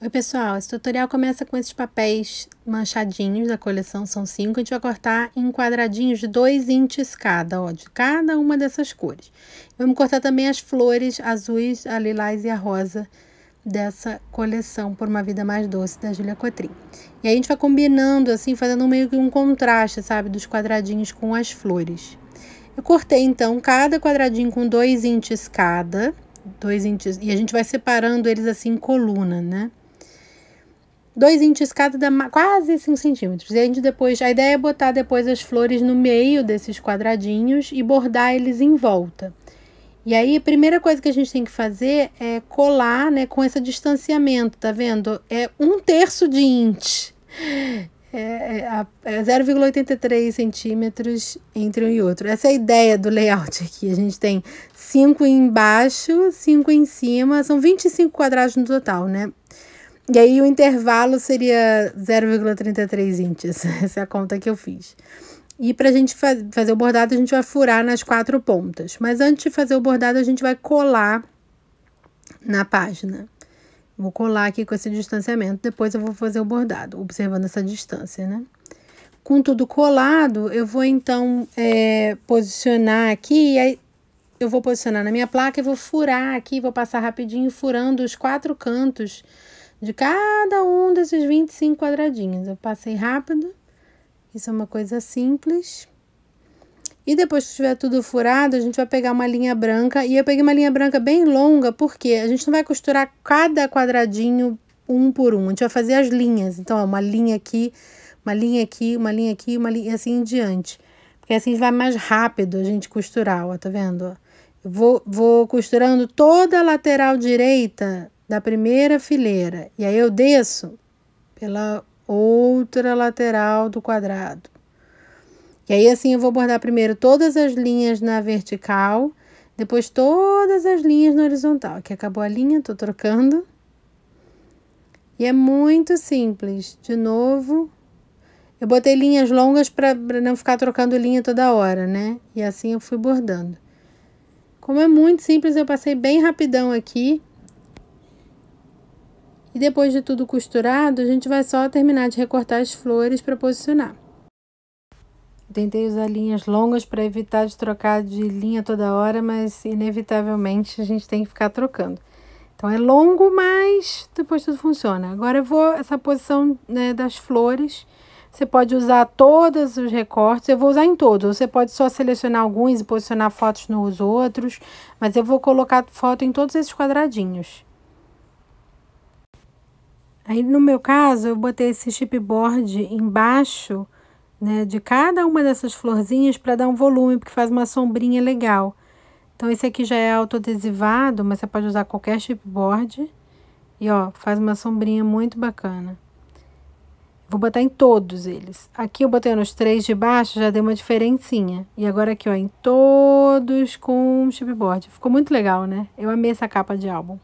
Oi, pessoal. Esse tutorial começa com esses papéis manchadinhos da coleção, são cinco. A gente vai cortar em quadradinhos de dois inches cada, ó, de cada uma dessas cores. Vamos cortar também as flores azuis, a lilás e a rosa dessa coleção Por Uma Vida Mais Doce, da Julia Cotrim. E aí a gente vai combinando, assim, fazendo meio que um contraste, sabe, dos quadradinhos com as flores. Eu cortei, então, cada quadradinho com dois inches cada, dois inches, e a gente vai separando eles assim em coluna, né? dois índices cada, quase 5 centímetros. E a, gente depois, a ideia é botar depois as flores no meio desses quadradinhos e bordar eles em volta. E aí, a primeira coisa que a gente tem que fazer é colar, né, com esse distanciamento, tá vendo? É um terço de inch. É, é 0,83 é centímetros entre um e outro. Essa é a ideia do layout aqui. A gente tem cinco embaixo, cinco em cima, são 25 quadrados no total, né? E aí o intervalo seria 0,33 inches. Essa é a conta que eu fiz. E para a gente faz, fazer o bordado, a gente vai furar nas quatro pontas. Mas antes de fazer o bordado, a gente vai colar na página. Vou colar aqui com esse distanciamento, depois eu vou fazer o bordado, observando essa distância, né? Com tudo colado, eu vou então é, posicionar aqui, aí eu vou posicionar na minha placa e vou furar aqui, vou passar rapidinho furando os quatro cantos de cada um desses 25 quadradinhos. Eu passei rápido, isso é uma coisa simples. E depois que estiver tudo furado, a gente vai pegar uma linha branca. E eu peguei uma linha branca bem longa, porque a gente não vai costurar cada quadradinho um por um. A gente vai fazer as linhas. Então, ó, uma linha aqui, uma linha aqui, uma linha aqui, uma linha assim em diante. Porque assim vai mais rápido a gente costurar, ó, tá vendo? Eu vou, vou costurando toda a lateral direita da primeira fileira e aí eu desço pela outra lateral do quadrado. E aí assim eu vou bordar primeiro todas as linhas na vertical, depois todas as linhas na horizontal. Aqui acabou a linha, tô trocando. E é muito simples. De novo, eu botei linhas longas para não ficar trocando linha toda hora, né? E assim eu fui bordando. Como é muito simples, eu passei bem rapidão aqui. E depois de tudo costurado, a gente vai só terminar de recortar as flores para posicionar. Tentei usar linhas longas para evitar de trocar de linha toda hora, mas inevitavelmente a gente tem que ficar trocando. Então é longo, mas depois tudo funciona. Agora eu vou essa posição né, das flores. Você pode usar todos os recortes, eu vou usar em todos. Você pode só selecionar alguns e posicionar fotos nos outros, mas eu vou colocar foto em todos esses quadradinhos. Aí no meu caso, eu botei esse chipboard embaixo né, de cada uma dessas florzinhas para dar um volume, porque faz uma sombrinha legal. Então esse aqui já é autoadesivado, mas você pode usar qualquer chipboard. E ó, faz uma sombrinha muito bacana. Vou botar em todos eles. Aqui eu botei nos três de baixo, já deu uma diferencinha. E agora aqui, ó, em todos com chipboard. Ficou muito legal, né? Eu amei essa capa de álbum.